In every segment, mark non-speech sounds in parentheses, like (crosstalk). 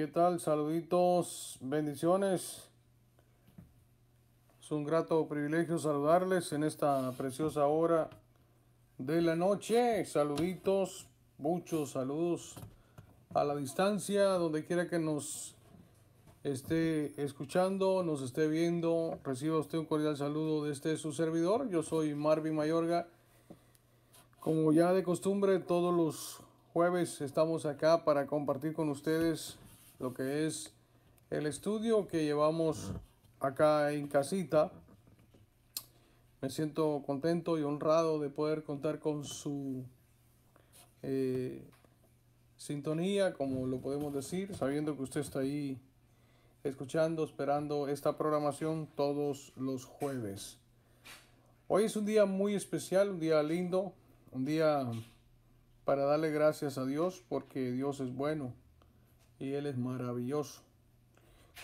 ¿Qué tal? Saluditos, bendiciones. Es un grato privilegio saludarles en esta preciosa hora de la noche. Saluditos, muchos saludos a la distancia, donde quiera que nos esté escuchando, nos esté viendo. Reciba usted un cordial saludo de este su servidor. Yo soy Marvin Mayorga. Como ya de costumbre, todos los jueves estamos acá para compartir con ustedes lo que es el estudio que llevamos acá en casita. Me siento contento y honrado de poder contar con su eh, sintonía, como lo podemos decir, sabiendo que usted está ahí escuchando, esperando esta programación todos los jueves. Hoy es un día muy especial, un día lindo, un día para darle gracias a Dios porque Dios es bueno y él es maravilloso.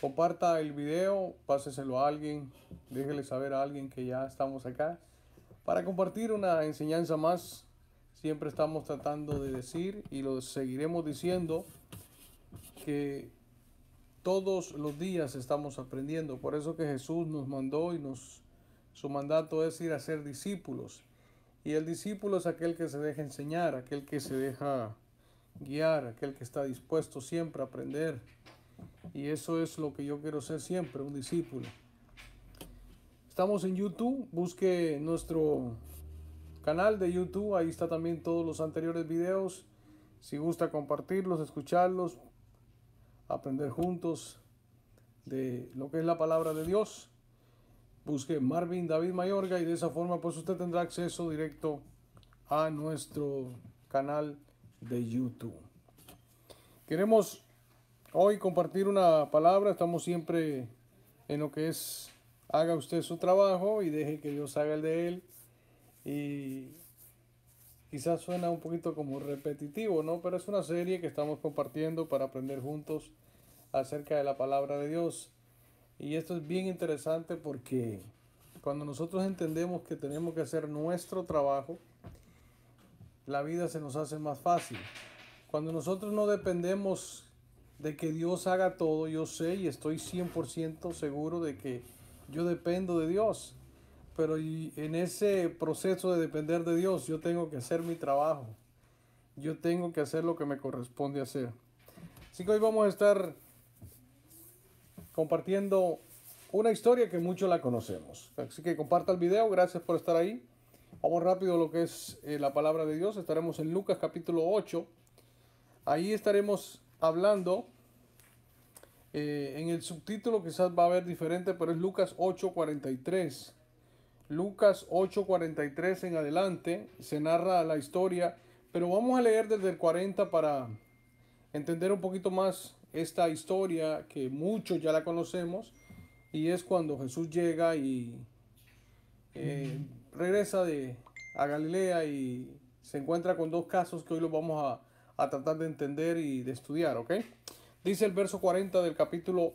Comparta el video, páseselo a alguien, déjele saber a alguien que ya estamos acá para compartir una enseñanza más. Siempre estamos tratando de decir y lo seguiremos diciendo que todos los días estamos aprendiendo. Por eso que Jesús nos mandó y nos su mandato es ir a ser discípulos. Y el discípulo es aquel que se deja enseñar, aquel que se deja guiar, aquel que está dispuesto siempre a aprender. Y eso es lo que yo quiero ser siempre, un discípulo. Estamos en YouTube, busque nuestro canal de YouTube, ahí está también todos los anteriores videos. Si gusta compartirlos, escucharlos, aprender juntos de lo que es la palabra de Dios. Busque Marvin David Mayorga y de esa forma pues usted tendrá acceso directo a nuestro canal de YouTube. Queremos hoy compartir una palabra. Estamos siempre en lo que es haga usted su trabajo y deje que Dios haga el de él. Y quizás suena un poquito como repetitivo, ¿no? Pero es una serie que estamos compartiendo para aprender juntos acerca de la palabra de Dios. Y esto es bien interesante porque cuando nosotros entendemos que tenemos que hacer nuestro trabajo, la vida se nos hace más fácil. Cuando nosotros no dependemos de que Dios haga todo, yo sé y estoy 100% seguro de que yo dependo de Dios. Pero en ese proceso de depender de Dios, yo tengo que hacer mi trabajo. Yo tengo que hacer lo que me corresponde hacer. Así que hoy vamos a estar compartiendo una historia que muchos la conocemos. Así que comparta el video, gracias por estar ahí. Vamos rápido a lo que es eh, la palabra de Dios. Estaremos en Lucas capítulo 8. Ahí estaremos hablando eh, en el subtítulo, quizás va a haber diferente, pero es Lucas 8:43. Lucas 8:43 en adelante se narra la historia, pero vamos a leer desde el 40 para entender un poquito más esta historia que muchos ya la conocemos y es cuando Jesús llega y eh, regresa de, a Galilea y se encuentra con dos casos que hoy los vamos a, a tratar de entender y de estudiar, ¿ok? Dice el verso 40 del capítulo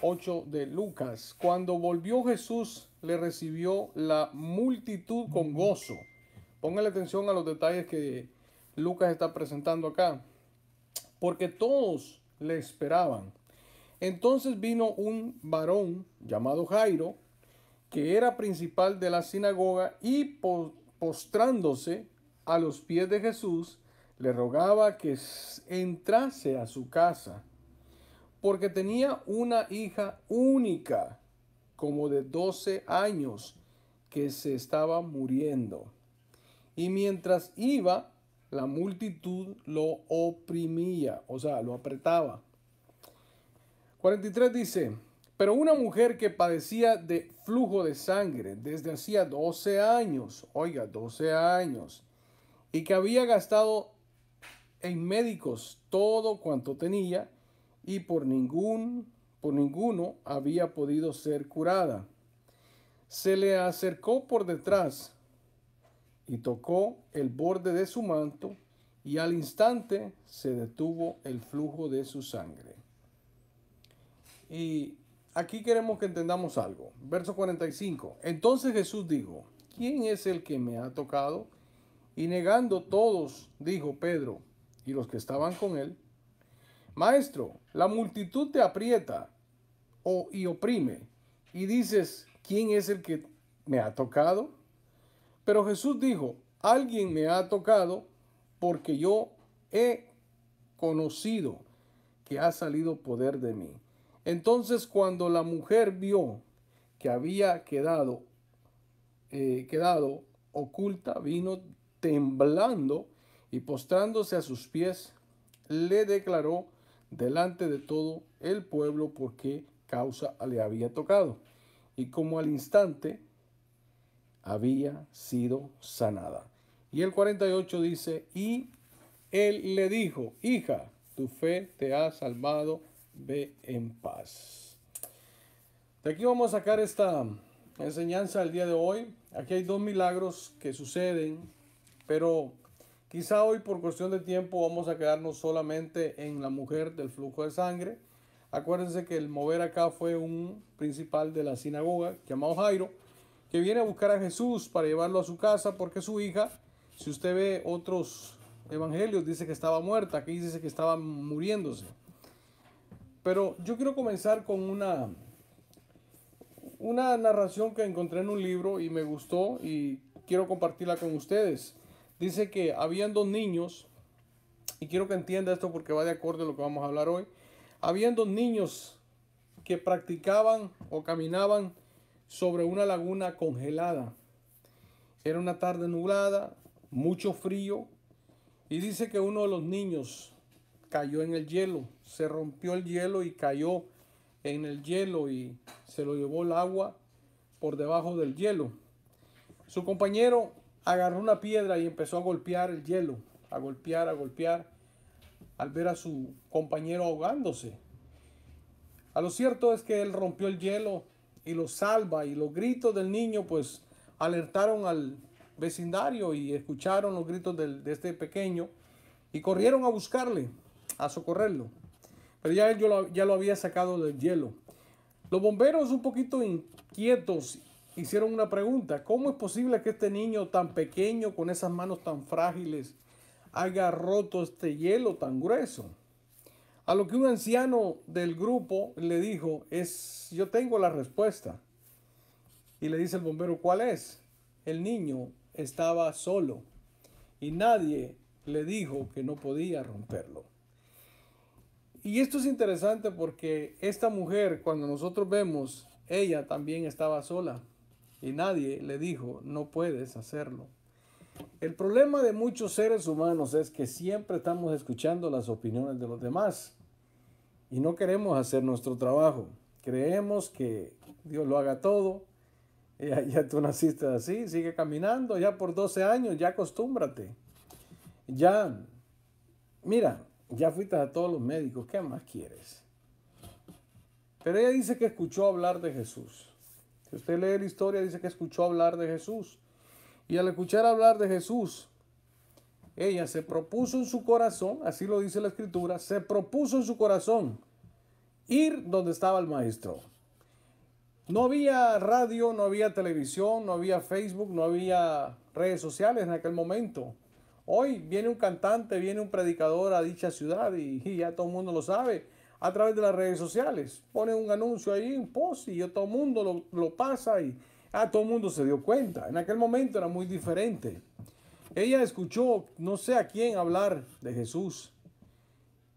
8 de Lucas. Cuando volvió Jesús, le recibió la multitud con gozo. Póngale atención a los detalles que Lucas está presentando acá. Porque todos le esperaban. Entonces vino un varón llamado Jairo, que era principal de la sinagoga, y postrándose a los pies de Jesús, le rogaba que entrase a su casa, porque tenía una hija única, como de 12 años, que se estaba muriendo. Y mientras iba, la multitud lo oprimía, o sea, lo apretaba. 43 dice, pero una mujer que padecía de flujo de sangre desde hacía 12 años, oiga, 12 años, y que había gastado en médicos todo cuanto tenía y por ningún por ninguno había podido ser curada. Se le acercó por detrás y tocó el borde de su manto y al instante se detuvo el flujo de su sangre. Y aquí queremos que entendamos algo. Verso 45. Entonces Jesús dijo, ¿quién es el que me ha tocado? Y negando todos, dijo Pedro y los que estaban con él, Maestro, la multitud te aprieta y oprime, y dices, ¿quién es el que me ha tocado? Pero Jesús dijo, alguien me ha tocado porque yo he conocido que ha salido poder de mí. Entonces cuando la mujer vio que había quedado, eh, quedado oculta, vino temblando y postrándose a sus pies, le declaró delante de todo el pueblo por qué causa le había tocado y como al instante había sido sanada. Y el 48 dice, y él le dijo, hija, tu fe te ha salvado Ve en paz. De aquí vamos a sacar esta enseñanza del día de hoy. Aquí hay dos milagros que suceden, pero quizá hoy por cuestión de tiempo vamos a quedarnos solamente en la mujer del flujo de sangre. Acuérdense que el mover acá fue un principal de la sinagoga llamado Jairo, que viene a buscar a Jesús para llevarlo a su casa porque su hija, si usted ve otros evangelios, dice que estaba muerta, aquí dice que estaba muriéndose. Pero yo quiero comenzar con una, una narración que encontré en un libro y me gustó y quiero compartirla con ustedes. Dice que habían dos niños, y quiero que entienda esto porque va de acuerdo a lo que vamos a hablar hoy, habían dos niños que practicaban o caminaban sobre una laguna congelada. Era una tarde nublada, mucho frío, y dice que uno de los niños cayó en el hielo, se rompió el hielo y cayó en el hielo y se lo llevó el agua por debajo del hielo. Su compañero agarró una piedra y empezó a golpear el hielo, a golpear, a golpear, al ver a su compañero ahogándose. A lo cierto es que él rompió el hielo y lo salva y los gritos del niño pues alertaron al vecindario y escucharon los gritos de este pequeño y corrieron a buscarle a socorrerlo. Pero ya él yo ya lo había sacado del hielo. Los bomberos un poquito inquietos hicieron una pregunta. ¿Cómo es posible que este niño tan pequeño, con esas manos tan frágiles, haya roto este hielo tan grueso? A lo que un anciano del grupo le dijo, es, yo tengo la respuesta. Y le dice el bombero, ¿cuál es? El niño estaba solo y nadie le dijo que no podía romperlo. Y esto es interesante porque esta mujer, cuando nosotros vemos, ella también estaba sola y nadie le dijo, no puedes hacerlo. El problema de muchos seres humanos es que siempre estamos escuchando las opiniones de los demás y no queremos hacer nuestro trabajo. Creemos que Dios lo haga todo. Ya, tú naciste así, sigue caminando, ya por 12 años, ya acostúmbrate. Ya, mira, ya fuiste a todos los médicos, ¿qué más quieres? Pero ella dice que escuchó hablar de Jesús. Si usted lee la historia, dice que escuchó hablar de Jesús. Y al escuchar hablar de Jesús, ella se propuso en su corazón, así lo dice la escritura, se propuso en su corazón ir donde estaba el maestro. No había radio, no había televisión, no había Facebook, no había redes sociales en aquel momento. Hoy viene un cantante, viene un predicador a dicha ciudad y, ya todo el mundo lo sabe a través de las redes sociales. Pone un anuncio ahí, un post y todo el mundo lo, lo pasa y a ah, todo el mundo se dio cuenta. En aquel momento era muy diferente. Ella escuchó no sé a quién hablar de Jesús,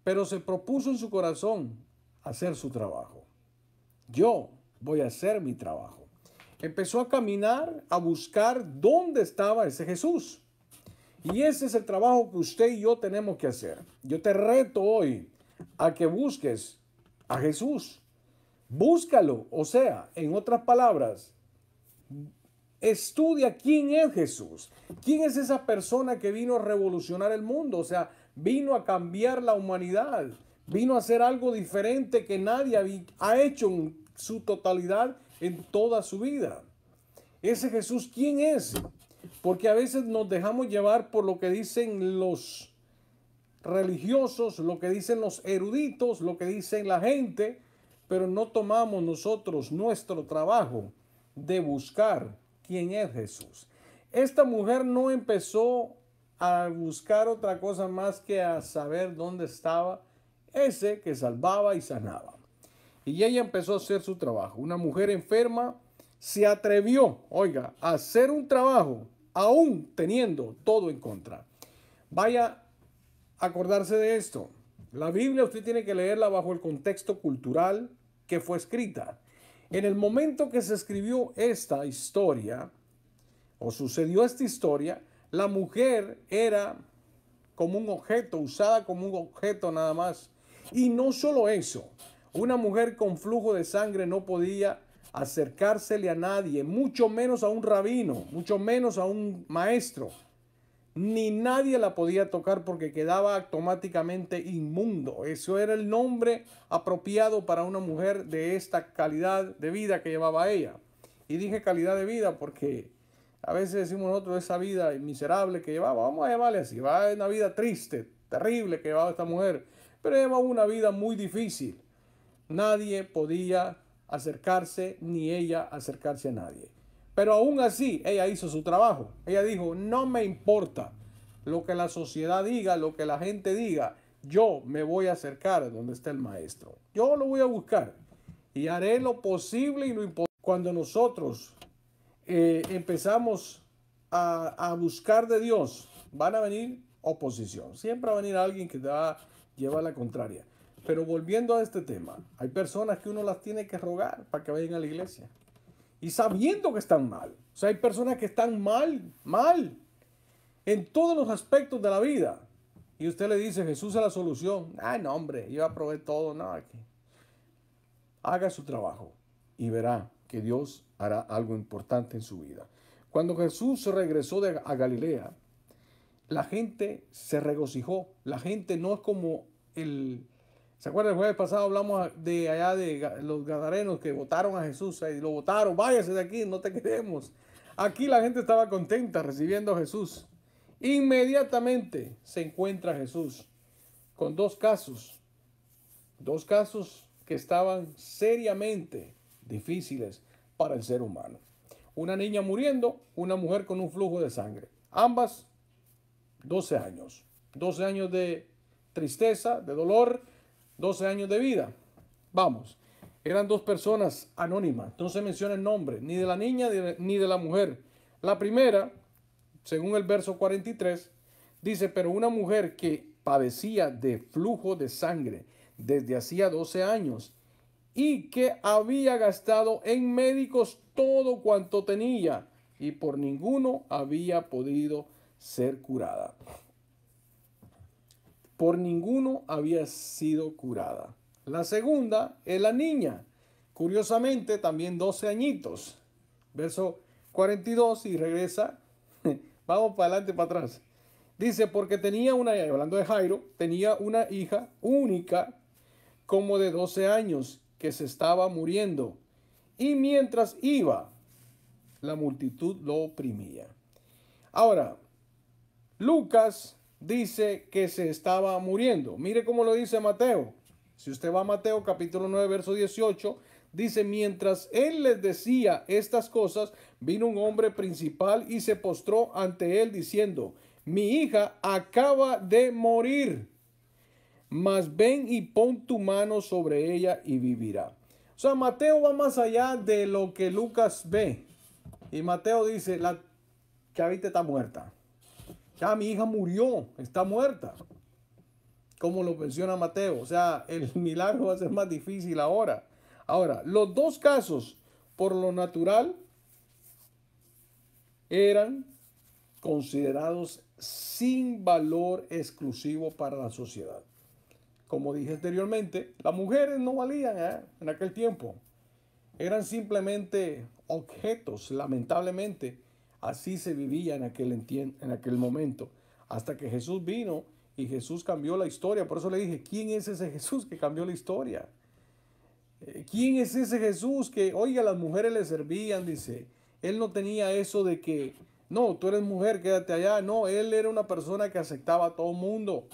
pero se propuso en su corazón hacer su trabajo. Yo voy a hacer mi trabajo. Empezó a caminar, a buscar dónde estaba ese Jesús. Y ese es el trabajo que usted y yo tenemos que hacer. Yo te reto hoy a que busques a Jesús. Búscalo. O sea, en otras palabras, estudia quién es Jesús. ¿Quién es esa persona que vino a revolucionar el mundo? O sea, vino a cambiar la humanidad. Vino a hacer algo diferente que nadie ha hecho en su totalidad en toda su vida. Ese Jesús, ¿quién es? Porque a veces nos dejamos llevar por lo que dicen los religiosos, lo que dicen los eruditos, lo que dicen la gente, pero no tomamos nosotros nuestro trabajo de buscar quién es Jesús. Esta mujer no empezó a buscar otra cosa más que a saber dónde estaba ese que salvaba y sanaba. Y ella empezó a hacer su trabajo. Una mujer enferma se atrevió, oiga, a hacer un trabajo aún teniendo todo en contra. Vaya a acordarse de esto. La Biblia usted tiene que leerla bajo el contexto cultural que fue escrita. En el momento que se escribió esta historia, o sucedió esta historia, la mujer era como un objeto, usada como un objeto nada más. Y no solo eso, una mujer con flujo de sangre no podía acercársele a nadie, mucho menos a un rabino, mucho menos a un maestro. Ni nadie la podía tocar porque quedaba automáticamente inmundo. Eso era el nombre apropiado para una mujer de esta calidad de vida que llevaba ella. Y dije calidad de vida porque a veces decimos nosotros esa vida miserable que llevaba, vamos a llevarle así, va una vida triste, terrible que llevaba esta mujer, pero llevaba una vida muy difícil. Nadie podía acercarse ni ella acercarse a nadie. Pero aún así, ella hizo su trabajo. Ella dijo, no me importa lo que la sociedad diga, lo que la gente diga, yo me voy a acercar a donde está el maestro. Yo lo voy a buscar y haré lo posible y lo imposible. Cuando nosotros eh, empezamos a, buscar de Dios, van a venir oposición. Siempre va a venir alguien que te va la contraria. Pero volviendo a este tema, hay personas que uno las tiene que rogar para que vayan a la iglesia. Y sabiendo que están mal. O sea, hay personas que están mal, mal, en todos los aspectos de la vida. Y usted le dice, Jesús es la solución. Ay, ah, no, hombre, yo aprobé todo, no, Haga su trabajo y verá que Dios hará algo importante en su vida. Cuando Jesús regresó a Galilea, la gente se regocijó. La gente no es como el, ¿Se acuerdan? El jueves pasado hablamos de allá de los gadarenos que votaron a Jesús y lo votaron, váyase de aquí, no te queremos. Aquí la gente estaba contenta recibiendo a Jesús. Inmediatamente se encuentra Jesús con dos casos, dos casos que estaban seriamente difíciles para el ser humano. Una niña muriendo, una mujer con un flujo de sangre. Ambas 12 años, 12 años de tristeza, de dolor, 12 años de vida. Vamos, eran dos personas anónimas, no se menciona el nombre ni de la niña ni de la mujer. La primera, según el verso 43, dice, pero una mujer que padecía de flujo de sangre desde hacía 12 años y que había gastado en médicos todo cuanto tenía y por ninguno había podido ser curada por ninguno había sido curada. La segunda es la niña, curiosamente también 12 añitos. Verso 42 y regresa. (laughs) Vamos para adelante, para atrás. Dice, porque tenía una, hablando de Jairo, tenía una hija única como de 12 años que se estaba muriendo. Y mientras iba, la multitud lo oprimía. Ahora, Lucas dice que se estaba muriendo. Mire cómo lo dice Mateo. Si usted va a Mateo capítulo 9, verso 18, dice, mientras él les decía estas cosas, vino un hombre principal y se postró ante él diciendo, mi hija acaba de morir, mas ven y pon tu mano sobre ella y vivirá. O sea, Mateo va más allá de lo que Lucas ve. Y Mateo dice, la chavita está muerta. Ya mi hija murió, está muerta. Como lo menciona Mateo. O sea, el (laughs) milagro va a ser más difícil ahora. Ahora, los dos casos, por lo natural, eran considerados sin valor exclusivo para la sociedad. Como dije anteriormente, las mujeres no valían ¿eh? en aquel tiempo. Eran simplemente objetos, lamentablemente, Así se vivía en aquel, en aquel momento. Hasta que Jesús vino y Jesús cambió la historia. Por eso le dije, ¿quién es ese Jesús que cambió la historia? Eh, ¿Quién es ese Jesús que, oiga, las mujeres le servían? Dice, él no tenía eso de que, no, tú eres mujer, quédate allá. No, él era una persona que aceptaba a todo mundo.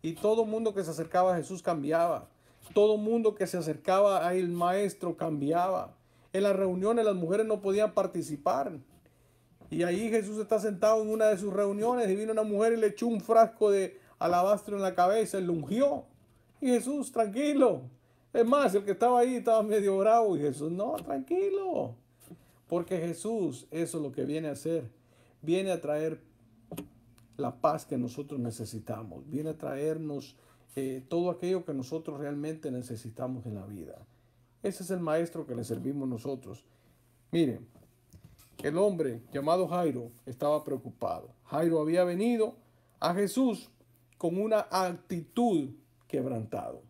Y todo mundo que se acercaba a Jesús cambiaba. Todo mundo que se acercaba al maestro cambiaba. En las reuniones las mujeres no podían participar y ahí Jesús está sentado en una de sus reuniones y vino una mujer y le echó un frasco de alabastro en la cabeza, y lo ungió. Y Jesús, tranquilo. Es más, el que estaba ahí estaba medio bravo y Jesús, no, tranquilo. Porque Jesús, eso es lo que viene a hacer. Viene a traer la paz que nosotros necesitamos. Viene a traernos eh, todo aquello que nosotros realmente necesitamos en la vida. Ese es el maestro que le servimos nosotros. Miren, el hombre llamado Jairo estaba preocupado. Jairo había venido a Jesús con una actitud quebrantado.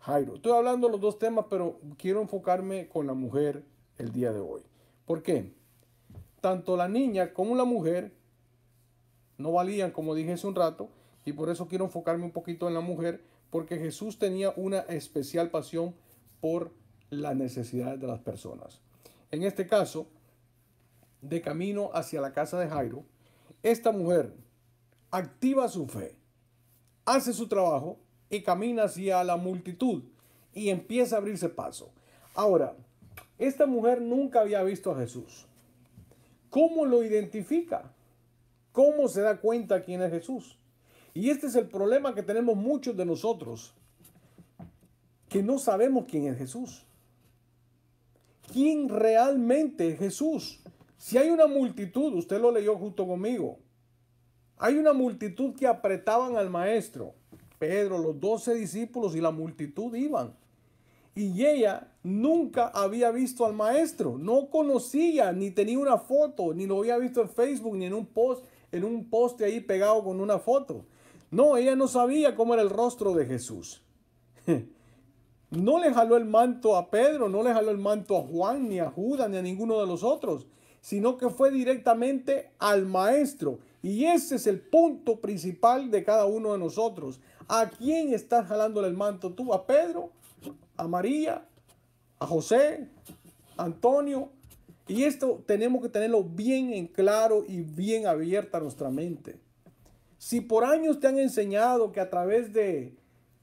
Jairo, estoy hablando de los dos temas, pero quiero enfocarme con la mujer el día de hoy. ¿Por qué? Tanto la niña como la mujer no valían, como dije hace un rato, y por eso quiero enfocarme un poquito en la mujer, porque Jesús tenía una especial pasión por las necesidades de las personas. En este caso, de camino hacia la casa de Jairo, esta mujer activa su fe, hace su trabajo y camina hacia la multitud y empieza a abrirse paso. Ahora, esta mujer nunca había visto a Jesús. ¿Cómo lo identifica? ¿Cómo se da cuenta quién es Jesús? Y este es el problema que tenemos muchos de nosotros, que no sabemos quién es Jesús. ¿Quién realmente es Jesús? Si hay una multitud, usted lo leyó junto conmigo, hay una multitud que apretaban al maestro. Pedro, los doce discípulos y la multitud iban. Y ella nunca había visto al maestro, no conocía, ni tenía una foto, ni lo había visto en Facebook, ni en un post, en un poste ahí pegado con una foto. No, ella no sabía cómo era el rostro de Jesús. (laughs) No le jaló el manto a Pedro, no le jaló el manto a Juan, ni a Judas, ni a ninguno de los otros sino que fue directamente al maestro. Y ese es el punto principal de cada uno de nosotros. ¿A quién estás jalándole el manto tú? ¿A Pedro? ¿A María? ¿A José? ¿A Antonio? Y esto tenemos que tenerlo bien en claro y bien abierta nuestra mente. Si por años te han enseñado que a través de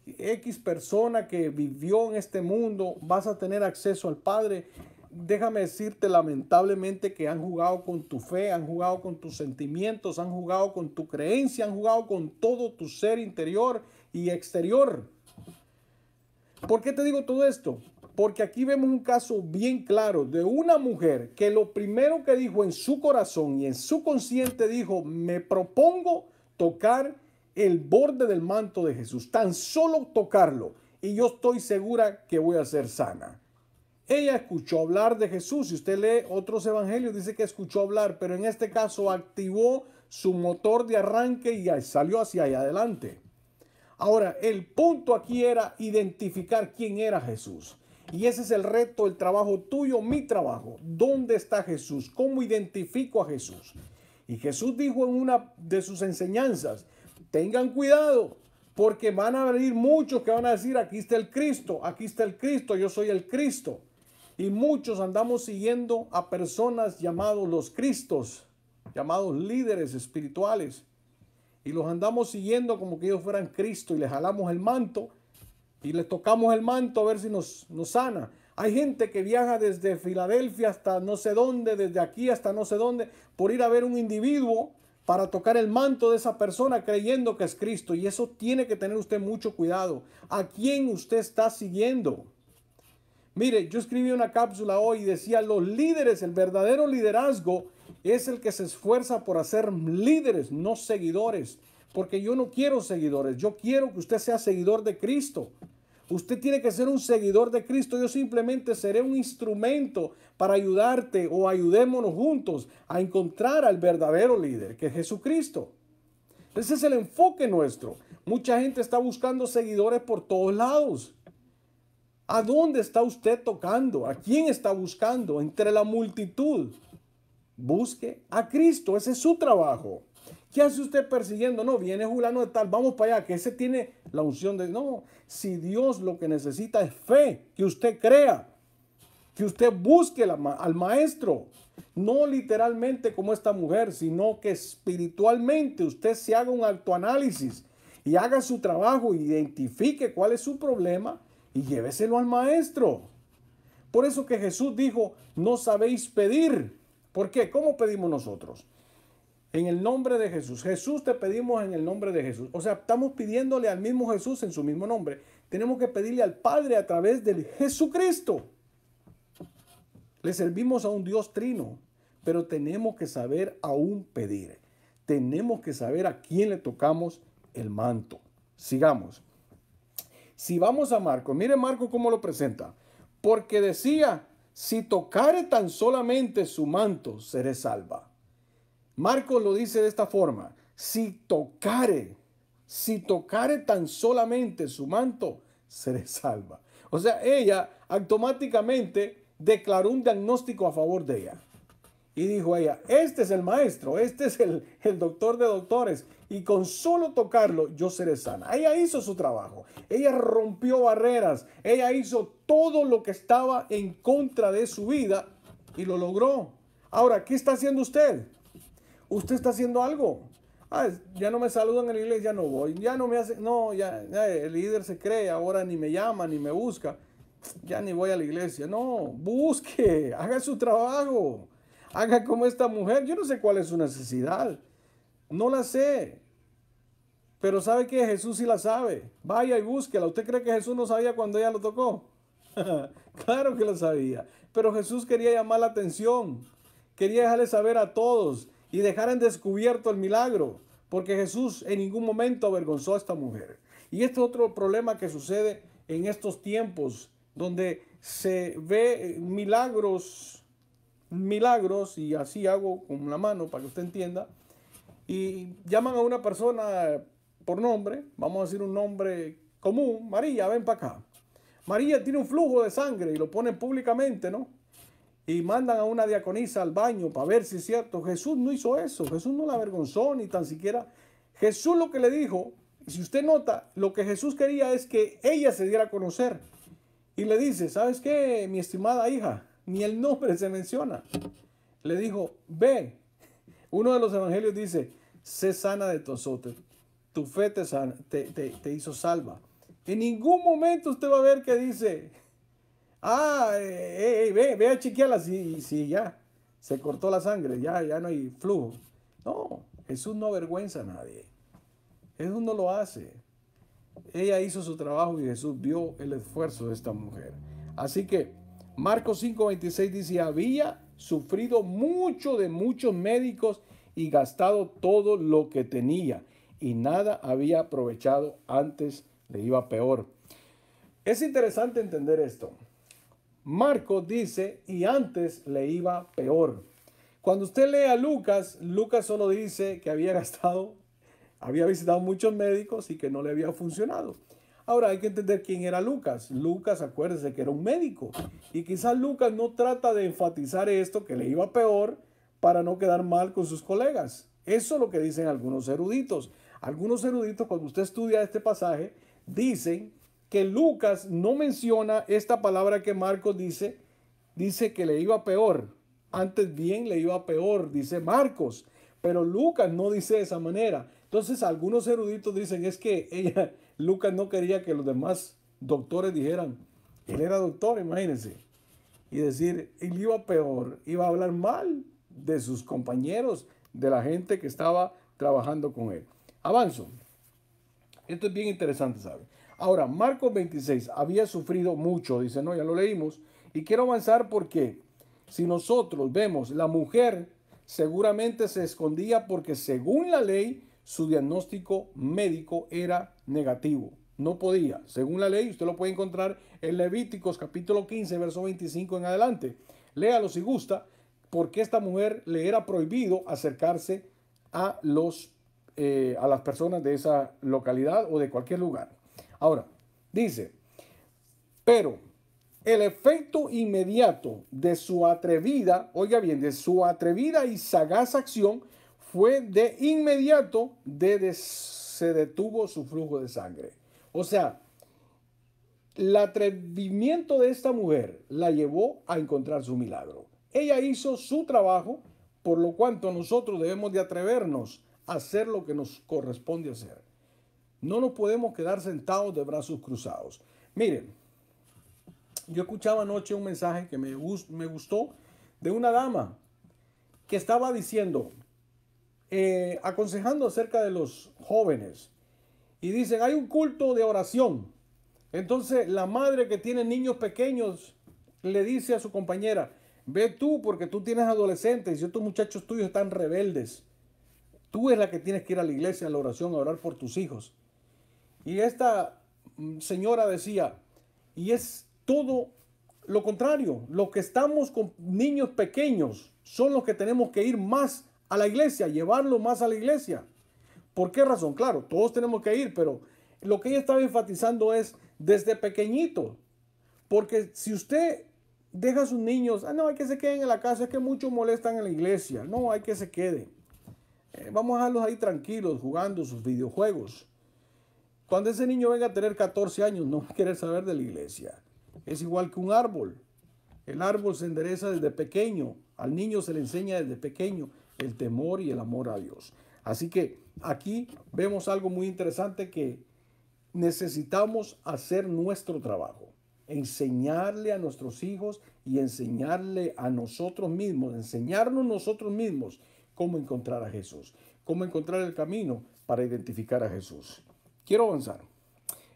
X persona que vivió en este mundo vas a tener acceso al Padre, déjame decirte lamentablemente que han jugado con tu fe, han jugado con tus sentimientos, han jugado con tu creencia, han jugado con todo tu ser interior y exterior. ¿Por qué te digo todo esto? Porque aquí vemos un caso bien claro de una mujer que lo primero que dijo en su corazón y en su consciente dijo, me propongo tocar el borde del manto de Jesús, tan solo tocarlo, y yo estoy segura que voy a ser sana. Ella escuchó hablar de Jesús. Si usted lee otros evangelios, dice que escuchó hablar, pero en este caso activó su motor de arranque y salió hacia allá adelante. Ahora, el punto aquí era identificar quién era Jesús. Y ese es el reto, el trabajo tuyo, mi trabajo. ¿Dónde está Jesús? ¿Cómo identifico a Jesús? Y Jesús dijo en una de sus enseñanzas, tengan cuidado, porque van a venir muchos que van a decir, aquí está el Cristo, aquí está el Cristo, yo soy el Cristo. Y muchos andamos siguiendo a personas llamados los Cristos, llamados líderes espirituales. Y los andamos siguiendo como que ellos fueran Cristo y les jalamos el manto y les tocamos el manto a ver si nos, nos sana. Hay gente que viaja desde Filadelfia hasta no sé dónde, desde aquí hasta no sé dónde, por ir a ver un individuo para tocar el manto de esa persona creyendo que es Cristo. Y eso tiene que tener usted mucho cuidado. ¿A quién usted está siguiendo? Mire, yo escribí una cápsula hoy y decía, los líderes, el verdadero liderazgo es el que se esfuerza por hacer líderes, no seguidores. Porque yo no quiero seguidores, yo quiero que usted sea seguidor de Cristo. Usted tiene que ser un seguidor de Cristo. Yo simplemente seré un instrumento para ayudarte o ayudémonos juntos a encontrar al verdadero líder, que es Jesucristo. Ese es el enfoque nuestro. Mucha gente está buscando seguidores por todos lados. ¿A dónde está usted tocando? ¿A quién está buscando? Entre la multitud. Busque a Cristo, ese es su trabajo. ¿Qué hace usted persiguiendo? No, viene Julano de tal, vamos para allá, que ese tiene la unción de... No, si Dios lo que necesita es fe, que usted crea, que usted busque al maestro, no literalmente como esta mujer, sino que espiritualmente usted se haga un autoanálisis y haga su trabajo, identifique cuál es su problema y lléveselo al maestro. Por eso que Jesús dijo, no sabéis pedir. ¿Por qué? ¿Cómo pedimos nosotros? En el nombre de Jesús. Jesús te pedimos en el nombre de Jesús. O sea, estamos pidiéndole al mismo Jesús en su mismo nombre. Tenemos que pedirle al Padre a través del Jesucristo. Le servimos a un Dios trino, pero tenemos que saber aún pedir. Tenemos que saber a quién le tocamos el manto. Sigamos. Si vamos a Marco, mire Marco cómo lo presenta. Porque decía, si tocare tan solamente su manto, seré salva. Marco lo dice de esta forma, si tocare, si tocare tan solamente su manto, seré salva. O sea, ella automáticamente declaró un diagnóstico a favor de ella. Y dijo ella, este es el maestro, este es el, el doctor de doctores, y con solo tocarlo yo seré sana. Ella hizo su trabajo, ella rompió barreras, ella hizo todo lo que estaba en contra de su vida y lo logró. Ahora, ¿qué está haciendo usted? Usted está haciendo algo. Ah, ya no me saludan en la iglesia, ya no voy, ya no me hace, no, ya el líder se cree, ahora ni me llama, ni me busca, ya ni voy a la iglesia. No, busque, (laughs) haga su trabajo, haga como esta mujer, yo no sé cuál es su necesidad. No la sé. Pero sabe que Jesús sí la sabe. Vaya y búsquela. ¿Usted cree que Jesús no sabía cuando ella lo tocó? (laughs) claro que lo sabía. Pero Jesús quería llamar la atención. Quería dejarle saber a todos y dejar en descubierto el milagro. Porque Jesús en ningún momento avergonzó a esta mujer. Y este es otro problema que sucede en estos tiempos, donde se ve eh, milagros, milagros, y así hago con la mano para que usted entienda, y llaman a una persona por nombre, vamos a decir un nombre común, María, ven para acá. María tiene un flujo de sangre y lo ponen públicamente, ¿no? Y mandan a una diaconisa al baño para ver si es cierto. Jesús no hizo eso, Jesús no la avergonzó ni tan siquiera. Jesús lo que le dijo, si usted nota, lo que Jesús quería es que ella se diera a conocer. Y le dice, ¿sabes qué, mi estimada hija? Ni el nombre se menciona. Le dijo, ve. Uno de los evangelios dice, sé sana de tu azote. Tu fe te, hizo salva. En ningún momento usted va a ver que dice, ah, eh, eh, eh, ve, a chequearla. si ya, se cortó la sangre, ya, ya no hay flujo. No, Jesús no avergüenza a nadie. Jesús no lo hace. Ella hizo su trabajo y Jesús vio el esfuerzo de esta mujer. Así que Marcos 5:26 dice, había sufrido mucho de muchos médicos y gastado todo lo que tenía y nada había aprovechado, antes le iba peor. Es interesante entender esto. marco dice, y antes le iba peor. Cuando usted lee a Lucas, Lucas solo dice que había gastado, había visitado muchos médicos y que no le había funcionado. Ahora hay que entender quién era Lucas. Lucas, acuérdese que era un médico. Y quizás Lucas no trata de enfatizar esto, que le iba peor, para no quedar mal con sus colegas. Eso es lo que dicen algunos eruditos. Algunos eruditos, cuando usted estudia este pasaje, dicen que Lucas no menciona esta palabra que Marcos dice, dice que le iba peor. Antes bien le iba peor, dice Marcos. Pero Lucas no dice de esa manera. Entonces algunos eruditos dicen es que ella, (laughs) Lucas no quería que los demás doctores dijeran, él era doctor, imagínense. Y decir, él iba peor, iba a hablar mal de sus compañeros, de la gente que estaba trabajando con él. Avanzo. Esto es bien interesante, ¿sabe? Ahora, Marcos 26 había sufrido mucho, dice, no, ya lo leímos. Y quiero avanzar porque si nosotros vemos la mujer, seguramente se escondía porque según la ley, su diagnóstico médico era negativo. No podía. Según la ley, usted lo puede encontrar en Levíticos capítulo 15, verso 25 en adelante. Léalo si gusta porque esta mujer le era prohibido acercarse a, los, eh, a las personas de esa localidad o de cualquier lugar. Ahora, dice, pero el efecto inmediato de su atrevida, oiga bien, de su atrevida y sagaz acción fue de inmediato de se detuvo su flujo de sangre. O sea, el atrevimiento de esta mujer la llevó a encontrar su milagro. Ella hizo su trabajo, por lo cuanto nosotros debemos de atrevernos a hacer lo que nos corresponde hacer. No nos podemos quedar sentados de brazos cruzados. Miren, yo escuchaba anoche un mensaje que me, gustó de una dama que estaba diciendo, eh, aconsejando acerca de los jóvenes. Y dicen, hay un culto de oración. Entonces la madre que tiene niños pequeños le dice a su compañera, Ve tú, porque tú tienes adolescentes y estos muchachos tuyos están rebeldes. Tú es la que tienes que ir a la iglesia, a la oración, a orar por tus hijos. Y esta mm, señora decía, y es todo lo contrario, los que estamos con niños pequeños son los que tenemos que ir más a la iglesia, llevarlo más a la iglesia. ¿Por qué razón? Claro, todos tenemos que ir, pero lo que ella estaba enfatizando es desde pequeñito. Porque si usted deja a sus niños, ah, no, hay que se queden en la casa, es que muchos molestan en la iglesia, no, hay que se queden. Eh, vamos a dejarlos ahí tranquilos, jugando sus videojuegos. Cuando ese niño venga a tener 14 años, no va a querer saber de la iglesia. Es igual que un árbol. El árbol se endereza desde pequeño. Al niño se le enseña desde pequeño el temor y el amor a Dios. Así que aquí vemos algo muy interesante que necesitamos hacer nuestro trabajo enseñarle a nuestros hijos y enseñarle a nosotros mismos, enseñarnos nosotros mismos cómo encontrar a Jesús, cómo encontrar el camino para identificar a Jesús. Quiero avanzar.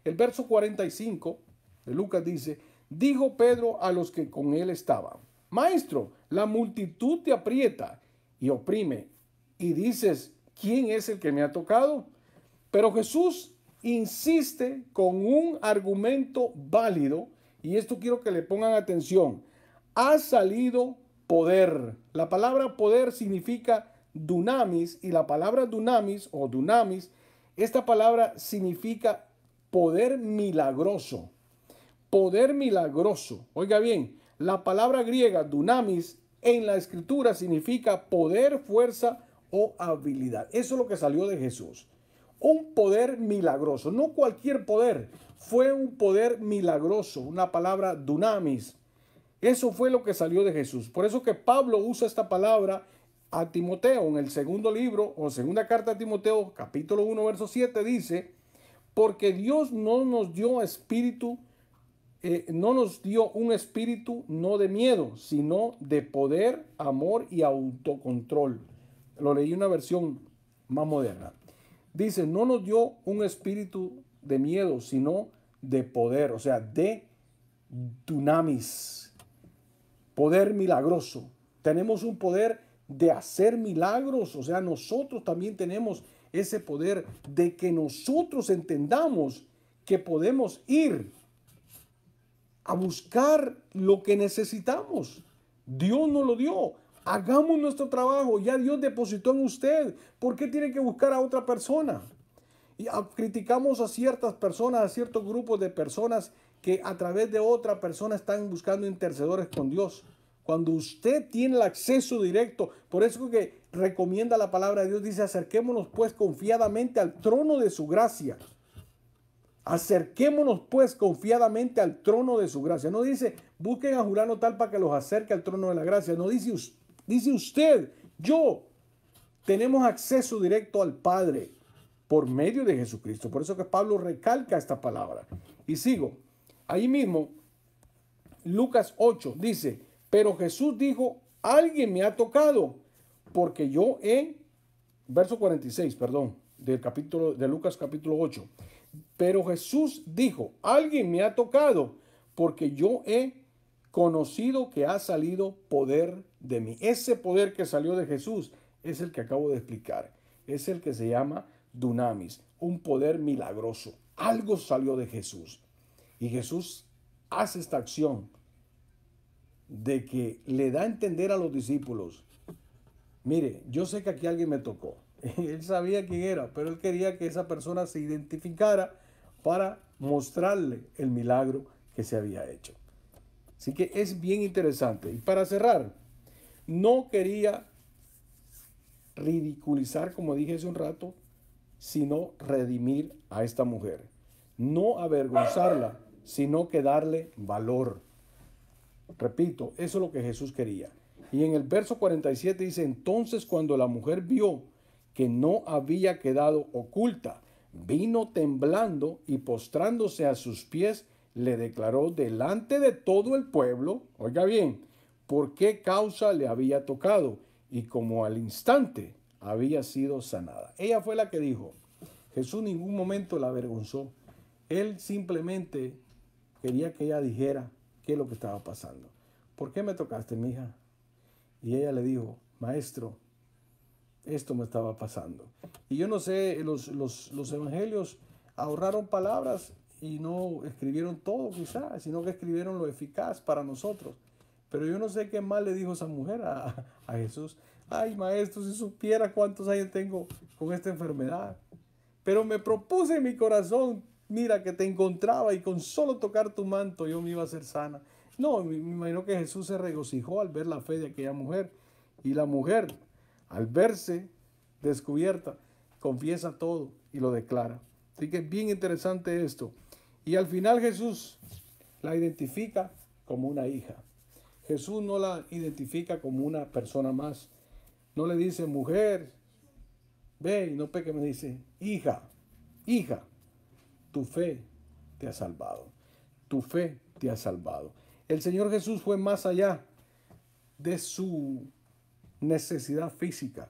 El verso 45 de Lucas dice, dijo Pedro a los que con él estaban, Maestro, la multitud te aprieta y oprime, y dices, ¿quién es el que me ha tocado? Pero Jesús insiste con un argumento válido y esto quiero que le pongan atención, ha salido poder. La palabra poder significa dunamis y la palabra dunamis o dunamis, esta palabra significa poder milagroso. Poder milagroso. Oiga bien, la palabra griega dunamis en la escritura significa poder, fuerza o habilidad. Eso es lo que salió de Jesús. Un poder milagroso, no cualquier poder, fue un poder milagroso, una palabra dunamis. Eso fue lo que salió de Jesús. Por eso que Pablo usa esta palabra a Timoteo en el segundo libro o segunda carta a Timoteo, capítulo 1, verso 7, dice, porque Dios no nos dio espíritu, eh, no nos dio un espíritu no de miedo, sino de poder, amor y autocontrol. Lo leí una versión más moderna. Dice, no nos dio un espíritu de miedo, sino de poder, o sea, de dunamis, poder milagroso. Tenemos un poder de hacer milagros, o sea, nosotros también tenemos ese poder de que nosotros entendamos que podemos ir a buscar lo que necesitamos. Dios nos lo dio. Hagamos nuestro trabajo. Ya Dios depositó en usted. ¿Por qué tiene que buscar a otra persona? Y criticamos a ciertas personas, a ciertos grupos de personas que a través de otra persona están buscando intercedores con Dios. Cuando usted tiene el acceso directo, por eso que recomienda la palabra de Dios, dice, acerquémonos pues confiadamente al trono de su gracia. Acerquémonos pues confiadamente al trono de su gracia. No dice, busquen a Jurano tal para que los acerque al trono de la gracia. No dice, dice usted, yo, tenemos acceso directo al Padre por medio de Jesucristo. Por eso que Pablo recalca esta palabra. Y sigo, ahí mismo, Lucas 8 dice, pero Jesús dijo, alguien me ha tocado, porque yo he, verso 46, perdón, del capítulo, de Lucas capítulo 8, pero Jesús dijo, alguien me ha tocado, porque yo he conocido que ha salido poder de mí. Ese poder que salió de Jesús es el que acabo de explicar. Es el que se llama dunamis, un poder milagroso. Algo salió de Jesús. Y Jesús hace esta acción de que le da a entender a los discípulos, mire, yo sé que aquí alguien me tocó. (laughs) Él sabía quién era, pero él quería que esa persona se identificara para mostrarle el milagro que se había hecho. Así que es bien interesante. Y para cerrar, no quería ridiculizar, como dije hace un rato, sino redimir a esta mujer. No avergonzarla, sino que darle valor. Repito, eso es lo que Jesús quería. Y en el verso 47 dice, entonces cuando la mujer vio que no había quedado oculta, vino temblando y postrándose a sus pies, le declaró delante de todo el pueblo, oiga bien, por qué causa le había tocado. Y como al instante había sido sanada. Ella fue la que dijo, Jesús en ningún momento la avergonzó. Él simplemente quería que ella dijera qué es lo que estaba pasando. ¿Por qué me tocaste, mi hija? Y ella le dijo, maestro, esto me estaba pasando. Y yo no sé, los, evangelios ahorraron palabras y no escribieron todo quizás, sino que escribieron lo eficaz para nosotros. Pero yo no sé qué más le dijo esa mujer a, a Jesús ay maestro, si supiera cuántos años tengo con esta enfermedad. Pero me propuse en mi corazón, mira que te encontraba y con solo tocar tu manto yo me iba a ser sana. No, me imagino que Jesús se regocijó al ver la fe de aquella mujer. Y la mujer, al verse descubierta, confiesa todo y lo declara. Así que es bien interesante esto. Y al final Jesús la identifica como una hija. Jesús no la identifica como una persona más. No le dice, mujer, ve y no peque, me dice, hija, hija, tu fe te ha salvado. Tu fe te ha salvado. El Señor Jesús fue más allá de su necesidad física.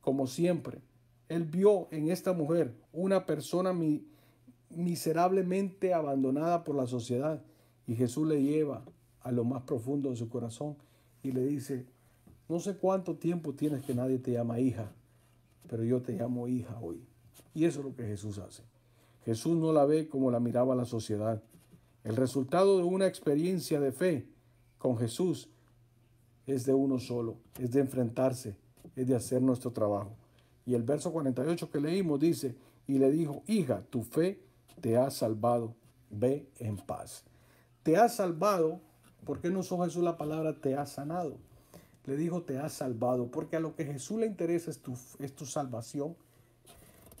Como siempre, Él vio en esta mujer una persona miserablemente abandonada por la sociedad. Y Jesús le lleva a lo más profundo de su corazón y le dice, no sé cuánto tiempo tienes que nadie te llama hija, pero yo te llamo hija hoy. Y eso es lo que Jesús hace. Jesús no la ve como la miraba la sociedad. El resultado de una experiencia de fe con Jesús es de uno solo, es de enfrentarse, es de hacer nuestro trabajo. Y el verso 48 que leímos dice, y le dijo, hija, tu fe te ha salvado, ve en paz. Te ha salvado, porque no usó Jesús la palabra te ha sanado? le dijo, te has salvado, porque a lo que Jesús le interesa es tu, es tu salvación.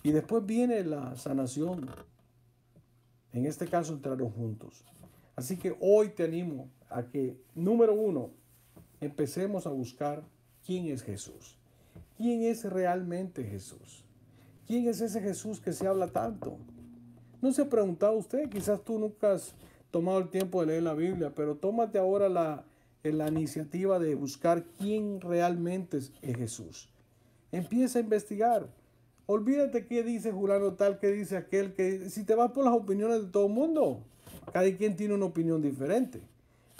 Y después viene la sanación, en este caso entraron juntos. Así que hoy te animo a que, número uno, empecemos a buscar quién es Jesús. ¿Quién es realmente Jesús? ¿Quién es ese Jesús que se habla tanto? No se ha preguntado usted, quizás tú nunca has tomado el tiempo de leer la Biblia, pero tómate ahora la, en la iniciativa de buscar quién realmente es Jesús. Empieza a investigar. Olvídate qué dice Julano tal, qué dice aquel, que si te vas por las opiniones de todo el mundo, cada quien tiene una opinión diferente.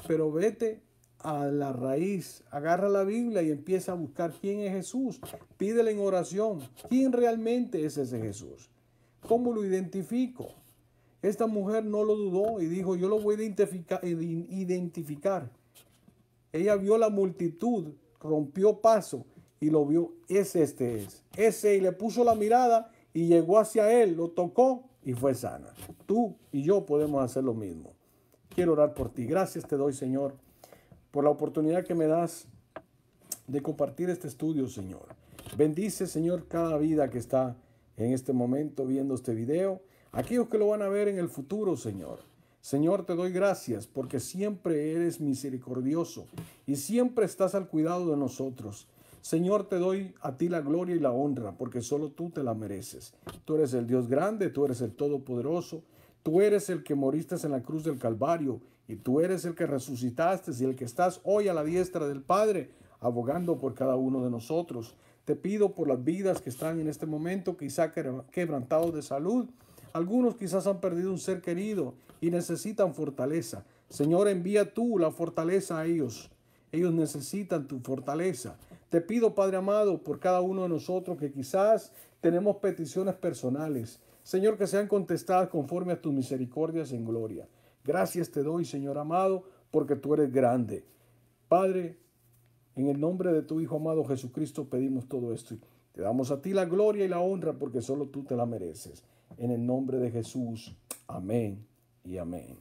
Pero vete a la raíz, agarra la Biblia y empieza a buscar quién es Jesús. Pídele en oración, ¿quién realmente es ese Jesús? ¿Cómo lo identifico? Esta mujer no lo dudó y dijo, yo lo voy a identificar. identificar ella vio la multitud, rompió paso y lo vio. Ese este es. Ese y le puso la mirada y llegó hacia él, lo tocó y fue sana. Tú y yo podemos hacer lo mismo. Quiero orar por ti. Gracias te doy, Señor, por la oportunidad que me das de compartir este estudio, Señor. Bendice, Señor, cada vida que está en este momento viendo este video. Aquellos que lo van a ver en el futuro, Señor. Señor, te doy gracias porque siempre eres misericordioso y siempre estás al cuidado de nosotros. Señor, te doy a ti la gloria y la honra porque solo tú te la mereces. Tú eres el Dios grande, tú eres el Todopoderoso, tú eres el que moriste en la cruz del Calvario y tú eres el que resucitaste y el que estás hoy a la diestra del Padre, abogando por cada uno de nosotros. Te pido por las vidas que están en este momento, quizá quebrantados de salud algunos quizás han perdido un ser querido y necesitan fortaleza. Señor, envía tú la fortaleza a ellos. Ellos necesitan tu fortaleza. Te pido, Padre amado, por cada uno de nosotros que quizás tenemos peticiones personales. Señor, que sean contestadas conforme a tus misericordias en gloria. Gracias te doy, Señor amado, porque tú eres grande. Padre, en el nombre de tu Hijo amado Jesucristo pedimos todo esto. Te damos a ti la gloria y la honra porque solo tú te la mereces en el nombre de Jesús. Amén y amén.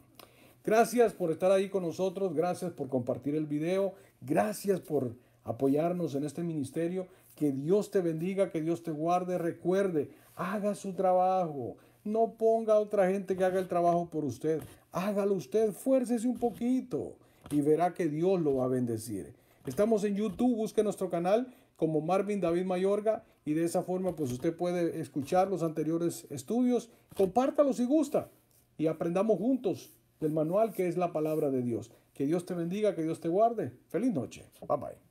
Gracias por estar ahí con nosotros, gracias por compartir el video, gracias por apoyarnos en este ministerio. Que Dios te bendiga, que Dios te guarde. Recuerde, haga su trabajo. No ponga a otra gente que haga el trabajo por usted. Hágalo usted, fuércese un poquito y verá que Dios lo va a bendecir. Estamos en YouTube, busque nuestro canal como Marvin David Mayorga y de esa forma pues usted puede escuchar los anteriores estudios, Compártalos si gusta y aprendamos juntos del manual que es la palabra de Dios. Que Dios te bendiga, que Dios te guarde. Feliz noche. Bye bye.